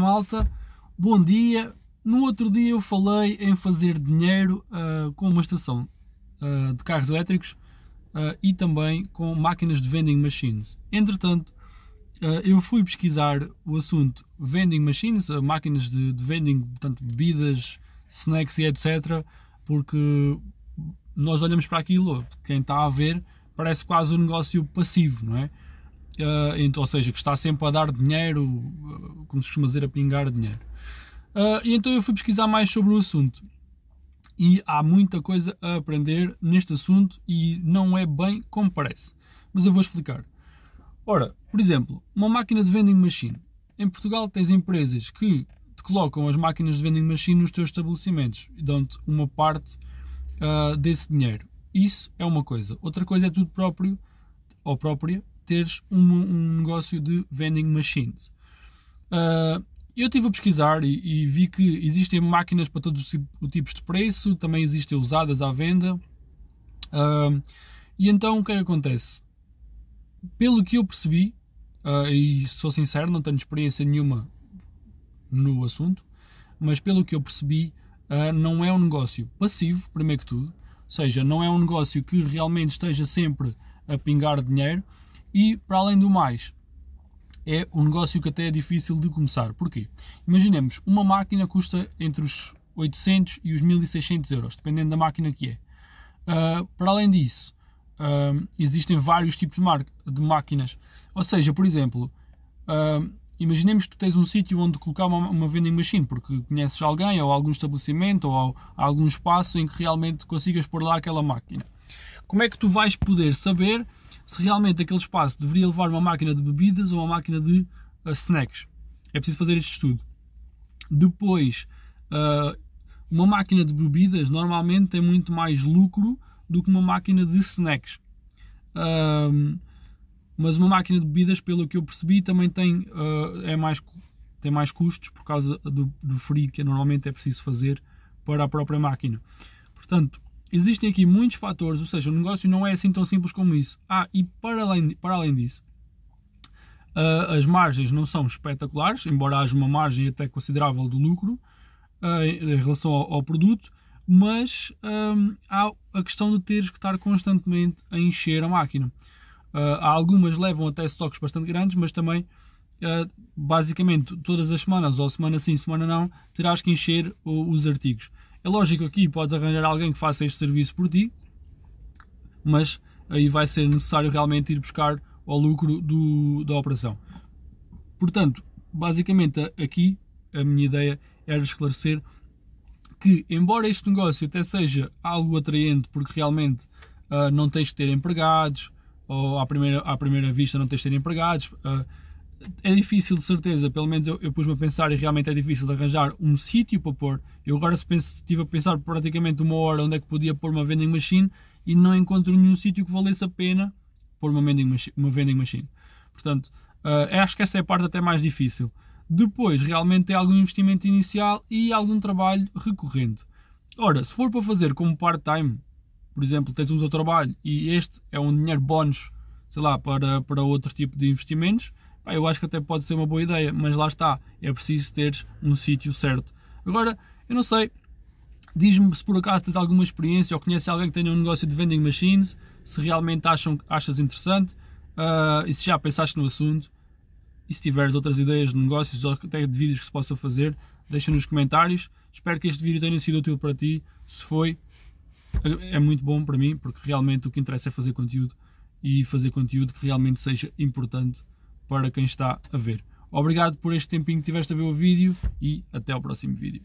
malta, bom dia. No outro dia eu falei em fazer dinheiro uh, com uma estação uh, de carros elétricos uh, e também com máquinas de vending machines. Entretanto, eu fui pesquisar o assunto vending machines, máquinas de, de, vending, portanto, bebidas, snacks e etc. Porque nós olhamos para aquilo, quem está a ver, parece quase um negócio passivo, não é? Uh, ou seja, que está sempre a dar dinheiro, ah, como se costuma dizer, a pingar dinheiro. Uh, e então eu fui pesquisar mais sobre o assunto. E há muita coisa a aprender neste assunto e não é bem como parece. Mas eu vou explicar. Ora, por exemplo, uma máquina de vending machine. Em Portugal tens empresas que te colocam as máquinas de vending machine nos teus estabelecimentos e dão-te uma parte uh, desse dinheiro. Isso é uma coisa. Outra coisa é tudo próprio ou própria teres um, um negócio de vending machines. Uh, eu estive a pesquisar e, e, vi que existem máquinas para todos os tipos de preço, também existem usadas à venda. Uh, e então o que é que acontece? Pelo que eu percebi, uh, e sou sincero, não tenho experiência nenhuma no assunto, mas pelo que eu percebi, uh, não é um negócio passivo, primeiro que tudo, ou seja, não é um negócio que realmente esteja sempre a pingar dinheiro, e, para além do mais, é um negócio que até é difícil de começar. Porquê? Imaginemos, uma máquina custa entre os 800 e os 1600 euros, dependendo da máquina que é. Uh, para além disso, uh, existem vários tipos de, de, máquinas. Ou seja, por exemplo, uh, imaginemos que tu tens um sítio onde colocar uma, uma vending machine, porque conheces alguém, ou algum estabelecimento, ou algum espaço em que realmente consigas pôr lá aquela máquina. Como é que tu vais poder saber se realmente aquele espaço deveria levar uma máquina de bebidas ou uma máquina de uh, snacks. É preciso fazer este estudo. Depois, uh, uma máquina de bebidas normalmente tem muito mais lucro do que uma máquina de snacks. mas uma máquina de bebidas, pelo que eu percebi, também tem, eh, é mais, tem mais custos por causa do, do frio que normalmente é preciso fazer para a própria máquina. Portanto, existem aqui muitos fatores, ou seja, o negócio não é assim tão simples como isso. Ah, e para além, para além disso, uh, as margens não são espetaculares, embora haja uma margem até considerável do lucro uh, em relação ao, ao produto, mas um, ah, há a questão de teres que estar constantemente a encher a máquina. Uh, algumas levam até estoques bastante grandes, mas também Uh, basicamente todas as semanas, ou semana sim, semana não, terás que encher os artigos. É lógico aqui podes arranjar alguém que faça este serviço por ti, mas aí vai ser necessário realmente ir buscar o lucro do, da operação. Portanto, basicamente aqui a minha ideia era esclarecer que, embora este negócio até seja algo atraente, porque realmente uh, não tens que ter empregados, ou à primeira, à primeira vista não tens que ter empregados, uh, é difícil de certeza, pelo menos eu, eu pus-me a pensar e realmente é difícil de arranjar um sítio para pôr. Eu agora estive a pensar praticamente uma hora onde é que podia pôr uma vending machine e não encontro nenhum sítio que valesse a pena pôr uma vending machine. Uma vending machine. Portanto, uh, acho que essa é a parte até mais difícil. Depois, realmente é algum investimento inicial e algum trabalho recorrente. Ora, se for para fazer como part-time, por exemplo, tens um teu trabalho e este é um dinheiro bónus, sei lá, para, para outro tipo de investimentos, pá, eu acho que até pode ser uma boa ideia, mas lá está, é preciso teres um sítio certo. Agora, eu não sei, diz-me se por acaso tens alguma experiência ou conheces alguém que tenha um negócio de vending machines, se realmente acham, achas interessante uh, e se já pensaste no assunto. E se tiveres outras ideias de negócios ou até de vídeos que se possa fazer, deixa nos comentários. Espero que este vídeo tenha sido útil para ti. Se foi, é muito bom para mim, porque realmente o que interessa é fazer conteúdo e fazer conteúdo que realmente seja importante para quem está a ver. Obrigado por este tempinho que tiveste a ver o vídeo e até ao próximo vídeo.